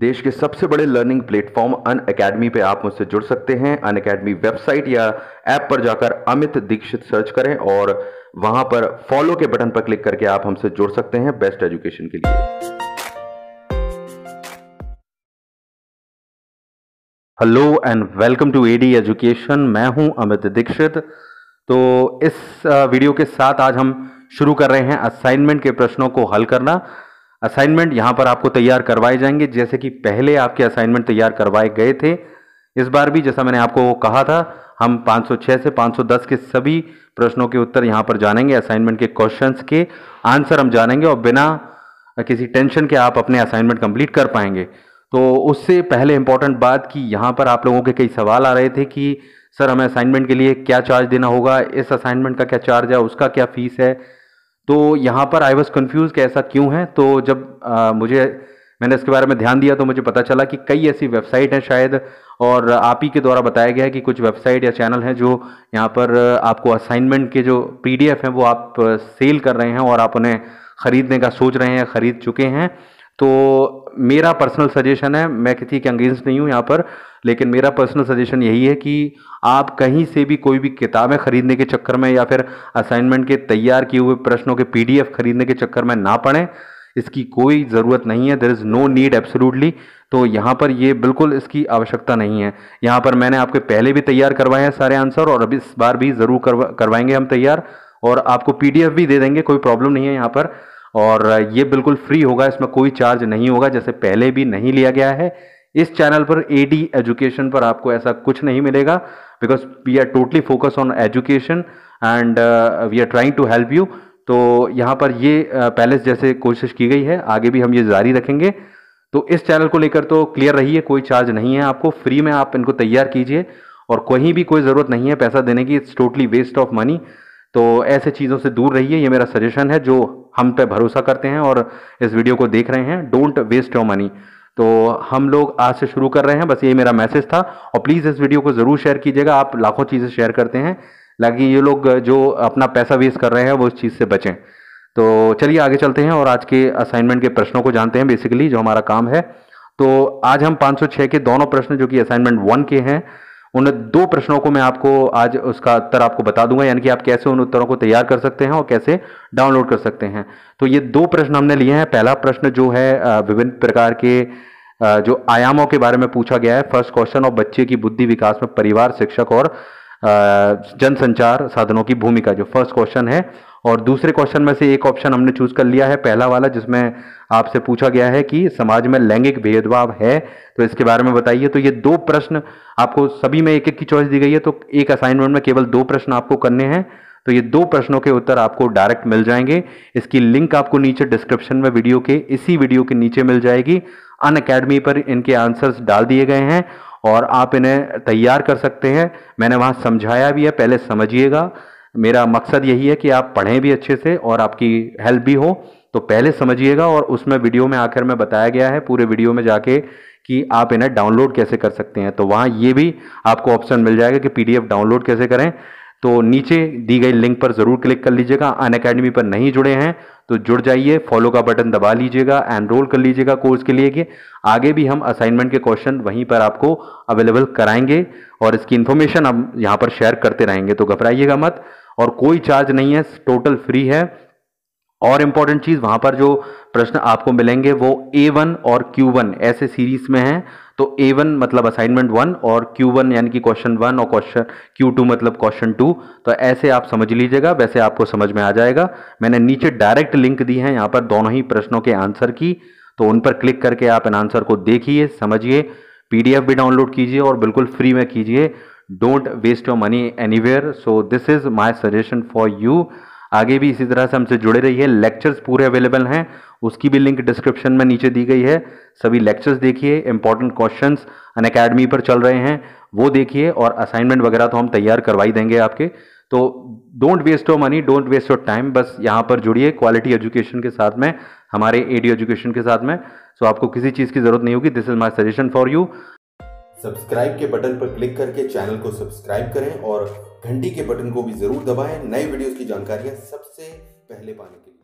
देश के सबसे बड़े लर्निंग प्लेटफॉर्म अन अकेडमी पर आप मुझसे जुड़ सकते हैं अन अकेडमी वेबसाइट या ऐप पर जाकर अमित दीक्षित सर्च करें और वहां पर फॉलो के बटन पर क्लिक करके आप हमसे जुड़ सकते हैं बेस्ट एजुकेशन के लिए hello and welcome to AD education मैं हूं अमित दीक्षित तो इस वीडियो के साथ आज हम शुरू कर रहे हैं असाइनमेंट के प्रश्नों को हल करना असाइनमेंट यहाँ पर आपको तैयार करवाए जाएंगे जैसे कि पहले आपके असाइनमेंट तैयार करवाए गए थे इस बार भी जैसा मैंने आपको कहा था हम 506 से 510 के सभी प्रश्नों के उत्तर यहाँ पर जानेंगे असाइनमेंट के क्वेश्चंस के आंसर हम जानेंगे और बिना किसी टेंशन के आप अपने असाइनमेंट कंप्लीट कर पाएंगे तो उससे पहले इंपॉर्टेंट बात कि यहाँ पर आप लोगों के कई सवाल आ रहे थे कि सर हमें असाइनमेंट के लिए क्या चार्ज देना होगा इस असाइनमेंट का क्या चार्ज है उसका क्या फीस है तो यहाँ पर आई वॉज कन्फ्यूज़ कि ऐसा क्यों है तो जब आ, मुझे मैंने इसके बारे में ध्यान दिया तो मुझे पता चला कि कई ऐसी वेबसाइट हैं शायद और आप ही के द्वारा बताया गया है कि कुछ वेबसाइट या चैनल हैं जो यहाँ पर आपको असाइनमेंट के जो पी हैं वो आप सेल कर रहे हैं और आप उन्हें ख़रीदने का सोच रहे हैं ख़रीद चुके हैं तो मेरा पर्सनल सजेशन है मैं किसी के अंगेंस्ट नहीं हूँ यहाँ पर लेकिन मेरा पर्सनल सजेशन यही है कि आप कहीं से भी कोई भी किताबें खरीदने के चक्कर में या फिर असाइनमेंट के तैयार किए हुए प्रश्नों के पीडीएफ खरीदने के चक्कर में ना पढ़ें इसकी कोई ज़रूरत नहीं है there is no need absolutely तो यहाँ पर ये बिल्कुल इसकी आवश्यकता नहीं है यहाँ पर मैंने आपके पहले भी तैयार करवाए हैं सारे आंसर और अभी इस बार भी ज़रूर करवा करवाएंगे हम तैयार और आपको पीडीएफ भी दे देंगे कोई प्रॉब्लम नहीं है यहाँ पर और ये बिल्कुल फ्री होगा इसमें कोई चार्ज नहीं होगा जैसे पहले भी नहीं लिया गया है इस चैनल पर एडी एजुकेशन पर आपको ऐसा कुछ नहीं मिलेगा because we are totally focus on education and we are trying to help you तो यहाँ पर ये पहले uh, जैसे कोशिश की गई है आगे भी हम ये जारी रखेंगे तो इस चैनल को लेकर तो क्लियर रहिए कोई चार्ज नहीं है आपको फ्री में आप इनको तैयार कीजिए और कहीं भी कोई ज़रूरत नहीं है पैसा देने की it's totally waste of money तो ऐसे चीज़ों से दूर रहिए ये मेरा सजेशन है जो हम पे भरोसा करते हैं और इस वीडियो को देख रहे हैं डोंट वेस्ट योर मनी तो हम लोग आज से शुरू कर रहे हैं बस ये मेरा मैसेज था और प्लीज़ इस वीडियो को ज़रूर शेयर कीजिएगा आप लाखों चीज़ें शेयर करते हैं लाकि ये लोग जो अपना पैसा वेस्ट कर रहे हैं वो इस चीज़ से बचें तो चलिए आगे चलते हैं और आज के असाइनमेंट के प्रश्नों को जानते हैं बेसिकली जो हमारा काम है तो आज हम 506 के दोनों प्रश्न जो कि असाइनमेंट वन के हैं उन दो प्रश्नों को मैं आपको आज उसका उत्तर आपको बता दूंगा यानी कि आप कैसे उन उत्तरों को तैयार कर सकते हैं और कैसे डाउनलोड कर सकते हैं तो ये दो प्रश्न हमने लिए हैं पहला प्रश्न जो है विभिन्न प्रकार के जो आयामों के बारे में पूछा गया है फर्स्ट क्वेश्चन और बच्चे की बुद्धि विकास में परिवार शिक्षक और जनसंचार साधनों की भूमिका जो फर्स्ट क्वेश्चन है और दूसरे क्वेश्चन में से एक ऑप्शन हमने चूज कर लिया है पहला वाला जिसमें आपसे पूछा गया है कि समाज में लैंगिक भेदभाव है तो इसके बारे में बताइए तो ये दो प्रश्न आपको सभी में एक एक की चॉइस दी गई है तो एक असाइनमेंट में केवल दो प्रश्न आपको करने हैं तो ये दो प्रश्नों के उत्तर आपको डायरेक्ट मिल जाएंगे इसकी लिंक आपको नीचे डिस्क्रिप्शन में वीडियो के इसी वीडियो के नीचे मिल जाएगी अन पर इनके आंसर्स डाल दिए गए हैं और आप इन्हें तैयार कर सकते हैं मैंने वहाँ समझाया भी है पहले समझिएगा मेरा मकसद यही है कि आप पढ़ें भी अच्छे से और आपकी हेल्प भी हो तो पहले समझिएगा और उसमें वीडियो में आखिर में बताया गया है पूरे वीडियो में जाके कि आप इन्हें डाउनलोड कैसे कर सकते हैं तो वहाँ ये भी आपको ऑप्शन मिल जाएगा कि पीडीएफ डाउनलोड कैसे करें तो नीचे दी गई लिंक पर ज़रूर क्लिक कर लीजिएगा अन अकेडमी पर नहीं जुड़े हैं तो जुड़ जाइए फॉलो का बटन दबा लीजिएगा एनरोल कर लीजिएगा कोर्स के लिए कि आगे भी हम असाइनमेंट के क्वेश्चन वहीं पर आपको अवेलेबल कराएंगे और इसकी इन्फॉर्मेशन हम यहाँ पर शेयर करते रहेंगे तो घबराइएगा मत और कोई चार्ज नहीं है टोटल फ्री है और इम्पॉर्टेंट चीज़ वहाँ पर जो प्रश्न आपको मिलेंगे वो ए वन और क्यू वन ऐसे सीरीज में हैं तो ए वन मतलब असाइनमेंट वन और क्यू वन यानी कि क्वेश्चन वन और क्वेश्चन क्यू टू मतलब क्वेश्चन टू तो ऐसे आप समझ लीजिएगा वैसे आपको समझ में आ जाएगा मैंने नीचे डायरेक्ट लिंक दी है यहाँ पर दोनों ही प्रश्नों के आंसर की तो उन पर क्लिक करके आप इन आंसर को देखिए समझिए पीडीएफ भी डाउनलोड कीजिए और बिल्कुल फ्री में कीजिए don't waste your money anywhere so this is my suggestion for you आगे भी इसी तरह से हमसे जुड़े रहिए लेक्चर्स पूरे अवेलेबल हैं उसकी भी लिंक डिस्क्रिप्शन में नीचे दी गई है सभी लेक्चर्स देखिए इंपॉर्टेंट क्वेश्चन अन अकेडमी पर चल रहे हैं वो देखिए और असाइनमेंट वगैरह तो हम तैयार करवाई देंगे आपके तो don't waste your money don't waste your time बस यहाँ पर जुड़िए क्वालिटी एजुकेशन के साथ में हमारे एडी एजुकेशन के साथ में सो आपको किसी चीज़ की ज़रूरत नहीं होगी this is my suggestion for you subscribe के बटन पर क्लिक करके चैनल को सब्सक्राइब करें और घंटी के बटन को भी ज़रूर दबाएं नए वीडियोस की जानकारियां सबसे पहले पाने के लिए